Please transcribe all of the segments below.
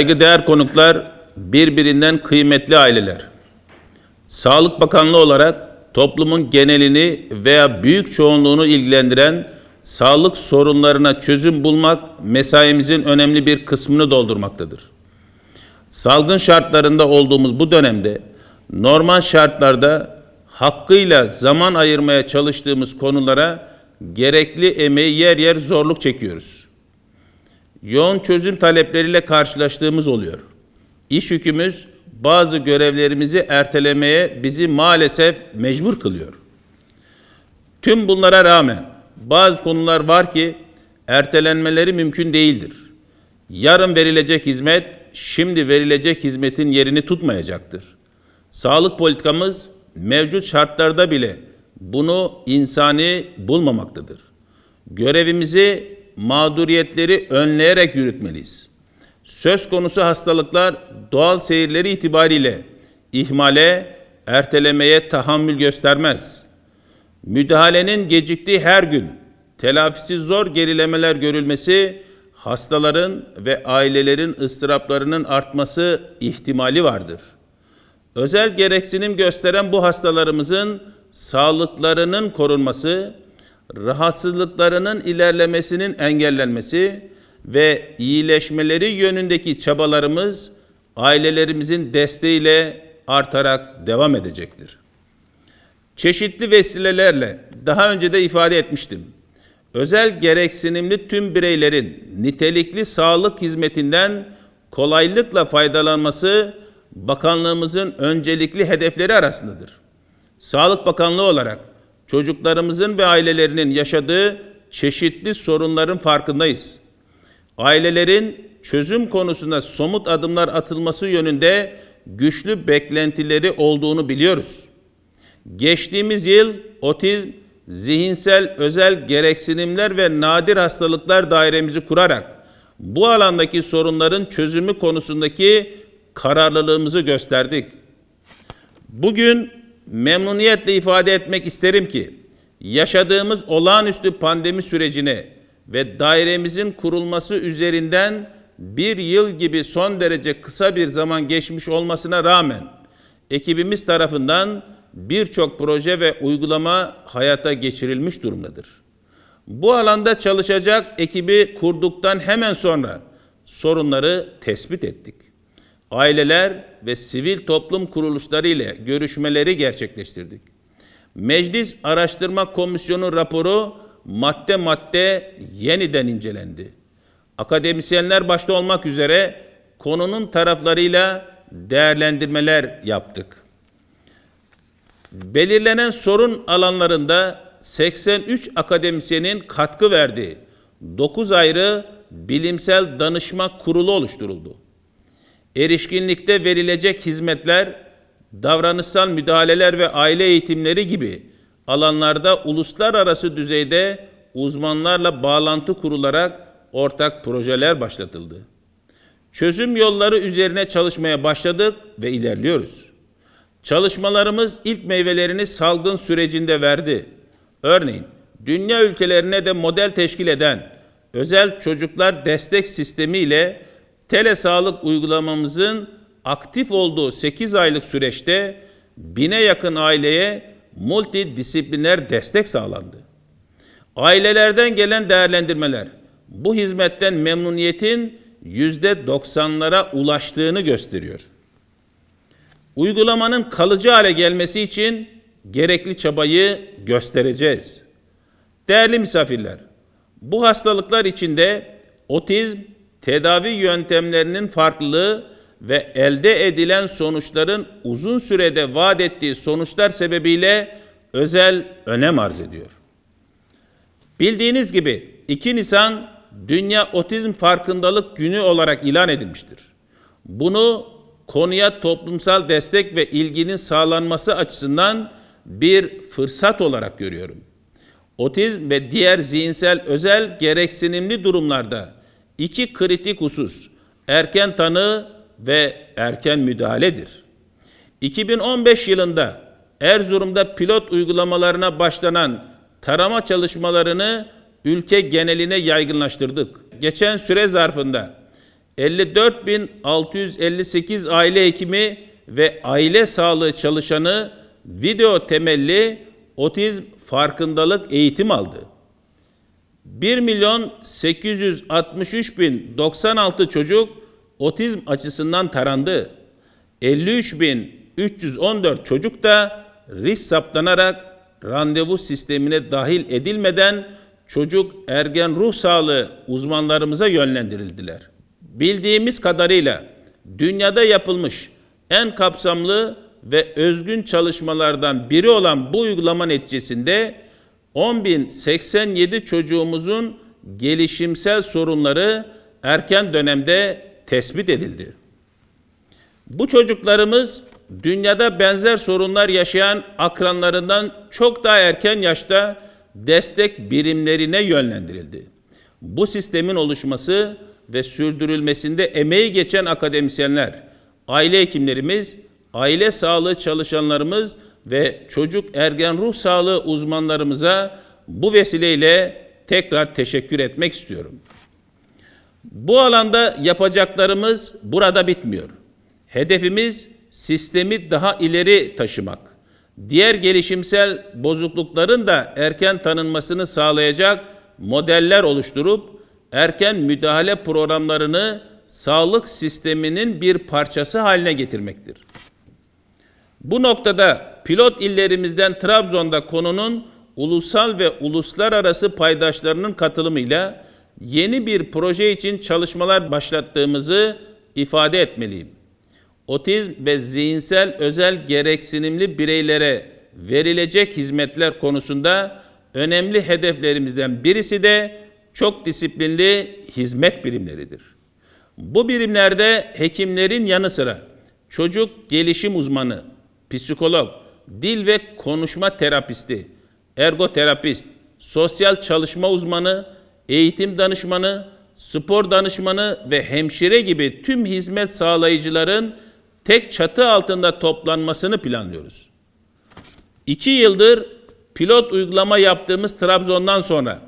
Peki değer konuklar, birbirinden kıymetli aileler. Sağlık Bakanlığı olarak toplumun genelini veya büyük çoğunluğunu ilgilendiren sağlık sorunlarına çözüm bulmak mesaimizin önemli bir kısmını doldurmaktadır. Salgın şartlarında olduğumuz bu dönemde normal şartlarda hakkıyla zaman ayırmaya çalıştığımız konulara gerekli emeği yer yer zorluk çekiyoruz yoğun çözüm talepleriyle karşılaştığımız oluyor. İş yükümüz bazı görevlerimizi ertelemeye bizi maalesef mecbur kılıyor. Tüm bunlara rağmen bazı konular var ki ertelenmeleri mümkün değildir. Yarın verilecek hizmet şimdi verilecek hizmetin yerini tutmayacaktır. Sağlık politikamız mevcut şartlarda bile bunu insani bulmamaktadır. Görevimizi mağduriyetleri önleyerek yürütmeliyiz. Söz konusu hastalıklar doğal seyirleri itibariyle ihmale, ertelemeye tahammül göstermez. Müdahalenin geciktiği her gün telafisi zor gerilemeler görülmesi, hastaların ve ailelerin ıstıraplarının artması ihtimali vardır. Özel gereksinim gösteren bu hastalarımızın sağlıklarının korunması, rahatsızlıklarının ilerlemesinin engellenmesi ve iyileşmeleri yönündeki çabalarımız ailelerimizin desteğiyle artarak devam edecektir. Çeşitli vesilelerle daha önce de ifade etmiştim. Özel gereksinimli tüm bireylerin nitelikli sağlık hizmetinden kolaylıkla faydalanması bakanlığımızın öncelikli hedefleri arasındadır. Sağlık Bakanlığı olarak Çocuklarımızın ve ailelerinin yaşadığı çeşitli sorunların farkındayız. Ailelerin çözüm konusunda somut adımlar atılması yönünde güçlü beklentileri olduğunu biliyoruz. Geçtiğimiz yıl otizm, zihinsel özel gereksinimler ve nadir hastalıklar dairemizi kurarak bu alandaki sorunların çözümü konusundaki kararlılığımızı gösterdik. Bugün memnuniyetle ifade etmek isterim ki yaşadığımız olağanüstü pandemi sürecine ve dairemizin kurulması üzerinden bir yıl gibi son derece kısa bir zaman geçmiş olmasına rağmen ekibimiz tarafından birçok proje ve uygulama hayata geçirilmiş durumdadır. Bu alanda çalışacak ekibi kurduktan hemen sonra sorunları tespit ettik aileler ve sivil toplum kuruluşları ile görüşmeleri gerçekleştirdik. Meclis Araştırma Komisyonu raporu madde madde yeniden incelendi. Akademisyenler başta olmak üzere konunun taraflarıyla değerlendirmeler yaptık. Belirlenen sorun alanlarında 83 akademisyenin katkı verdiği 9 ayrı bilimsel danışma kurulu oluşturuldu erişkinlikte verilecek hizmetler, davranışsal müdahaleler ve aile eğitimleri gibi alanlarda uluslararası düzeyde uzmanlarla bağlantı kurularak ortak projeler başlatıldı. Çözüm yolları üzerine çalışmaya başladık ve ilerliyoruz. Çalışmalarımız ilk meyvelerini salgın sürecinde verdi. Örneğin dünya ülkelerine de model teşkil eden özel çocuklar destek sistemi ile Tele Sağlık uygulamamızın aktif olduğu 8 aylık süreçte bine yakın aileye multidisipliner destek sağlandı. Ailelerden gelen değerlendirmeler bu hizmetten memnuniyetin %90'lara ulaştığını gösteriyor. Uygulamanın kalıcı hale gelmesi için gerekli çabayı göstereceğiz. Değerli misafirler, bu hastalıklar içinde otizm tedavi yöntemlerinin farklılığı ve elde edilen sonuçların uzun sürede vaat ettiği sonuçlar sebebiyle özel önem arz ediyor. Bildiğiniz gibi 2 Nisan Dünya Otizm Farkındalık Günü olarak ilan edilmiştir. Bunu konuya toplumsal destek ve ilginin sağlanması açısından bir fırsat olarak görüyorum. Otizm ve diğer zihinsel özel gereksinimli durumlarda iki kritik husus erken tanı ve erken müdahaledir. 2015 yılında Erzurum'da pilot uygulamalarına başlanan tarama çalışmalarını ülke geneline yaygınlaştırdık. Geçen süre zarfında 54.658 aile hekimi ve aile sağlığı çalışanı video temelli otizm farkındalık eğitim aldı. 1 milyon 863 bin 96 çocuk otizm açısından tarandı. 53 bin 314 çocuk da risk saplanarak randevu sistemine dahil edilmeden çocuk ergen ruh sağlığı uzmanlarımıza yönlendirildiler. Bildiğimiz kadarıyla dünyada yapılmış en kapsamlı ve özgün çalışmalardan biri olan bu uygulama neticesinde 10.087 çocuğumuzun gelişimsel sorunları erken dönemde tespit edildi. Bu çocuklarımız dünyada benzer sorunlar yaşayan akranlarından çok daha erken yaşta destek birimlerine yönlendirildi. Bu sistemin oluşması ve sürdürülmesinde emeği geçen akademisyenler, aile hekimlerimiz, aile sağlığı çalışanlarımız ve çocuk ergen ruh sağlığı uzmanlarımıza bu vesileyle tekrar teşekkür etmek istiyorum. Bu alanda yapacaklarımız burada bitmiyor. Hedefimiz sistemi daha ileri taşımak. Diğer gelişimsel bozuklukların da erken tanınmasını sağlayacak modeller oluşturup erken müdahale programlarını sağlık sisteminin bir parçası haline getirmektir. Bu noktada pilot illerimizden Trabzon'da konunun ulusal ve uluslararası paydaşlarının katılımıyla yeni bir proje için çalışmalar başlattığımızı ifade etmeliyim. Otizm ve zihinsel özel gereksinimli bireylere verilecek hizmetler konusunda önemli hedeflerimizden birisi de çok disiplinli hizmet birimleridir. Bu birimlerde hekimlerin yanı sıra çocuk gelişim uzmanı, psikolog, dil ve konuşma terapisti, ergoterapist, sosyal çalışma uzmanı, eğitim danışmanı, spor danışmanı ve hemşire gibi tüm hizmet sağlayıcıların tek çatı altında toplanmasını planlıyoruz. İki yıldır pilot uygulama yaptığımız Trabzon'dan sonra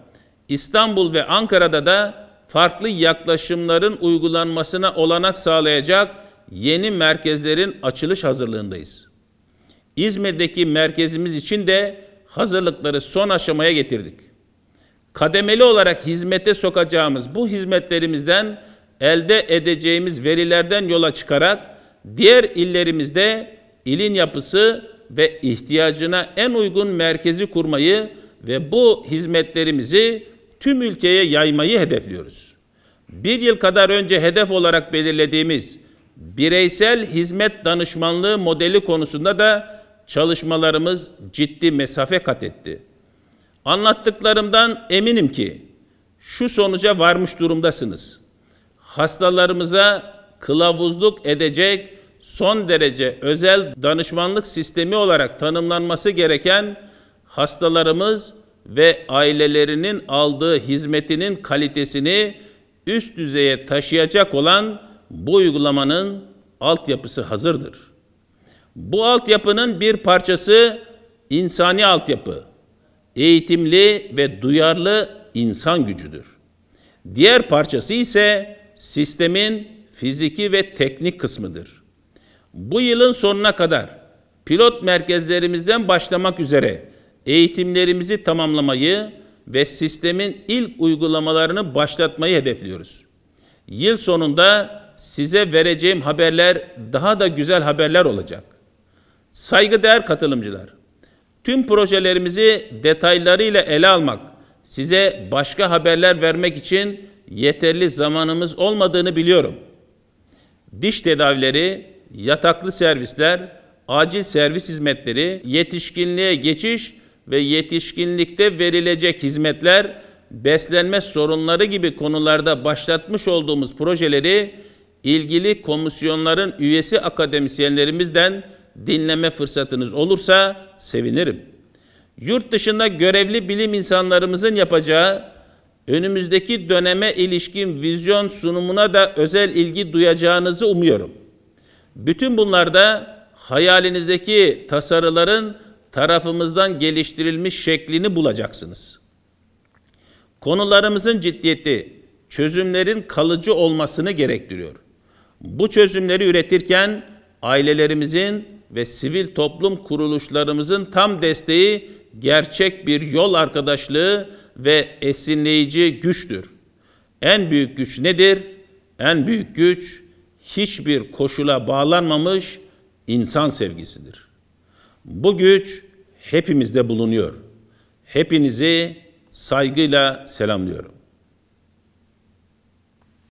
İstanbul ve Ankara'da da farklı yaklaşımların uygulanmasına olanak sağlayacak yeni merkezlerin açılış hazırlığındayız. İzmir'deki merkezimiz için de hazırlıkları son aşamaya getirdik. Kademeli olarak hizmete sokacağımız bu hizmetlerimizden elde edeceğimiz verilerden yola çıkarak diğer illerimizde ilin yapısı ve ihtiyacına en uygun merkezi kurmayı ve bu hizmetlerimizi tüm ülkeye yaymayı hedefliyoruz. Bir yıl kadar önce hedef olarak belirlediğimiz bireysel hizmet danışmanlığı modeli konusunda da çalışmalarımız ciddi mesafe kat etti. Anlattıklarımdan eminim ki şu sonuca varmış durumdasınız. Hastalarımıza kılavuzluk edecek son derece özel danışmanlık sistemi olarak tanımlanması gereken hastalarımız ve ailelerinin aldığı hizmetinin kalitesini üst düzeye taşıyacak olan bu uygulamanın altyapısı hazırdır.'' Bu altyapının bir parçası insani altyapı. Eğitimli ve duyarlı insan gücüdür. Diğer parçası ise sistemin fiziki ve teknik kısmıdır. Bu yılın sonuna kadar pilot merkezlerimizden başlamak üzere eğitimlerimizi tamamlamayı ve sistemin ilk uygulamalarını başlatmayı hedefliyoruz. Yıl sonunda size vereceğim haberler daha da güzel haberler olacak. Saygıdeğer katılımcılar, tüm projelerimizi detaylarıyla ele almak, size başka haberler vermek için yeterli zamanımız olmadığını biliyorum. Diş tedavileri, yataklı servisler, acil servis hizmetleri, yetişkinliğe geçiş ve yetişkinlikte verilecek hizmetler, beslenme sorunları gibi konularda başlatmış olduğumuz projeleri ilgili komisyonların üyesi akademisyenlerimizden dinleme fırsatınız olursa sevinirim. Yurt dışında görevli bilim insanlarımızın yapacağı önümüzdeki döneme ilişkin vizyon sunumuna da özel ilgi duyacağınızı umuyorum. Bütün bunlarda hayalinizdeki tasarıların tarafımızdan geliştirilmiş şeklini bulacaksınız. Konularımızın ciddiyeti çözümlerin kalıcı olmasını gerektiriyor. Bu çözümleri üretirken ailelerimizin, ve sivil toplum kuruluşlarımızın tam desteği gerçek bir yol arkadaşlığı ve esinleyici güçtür. En büyük güç nedir? En büyük güç hiçbir koşula bağlanmamış insan sevgisidir. Bu güç hepimizde bulunuyor. Hepinizi saygıyla selamlıyorum.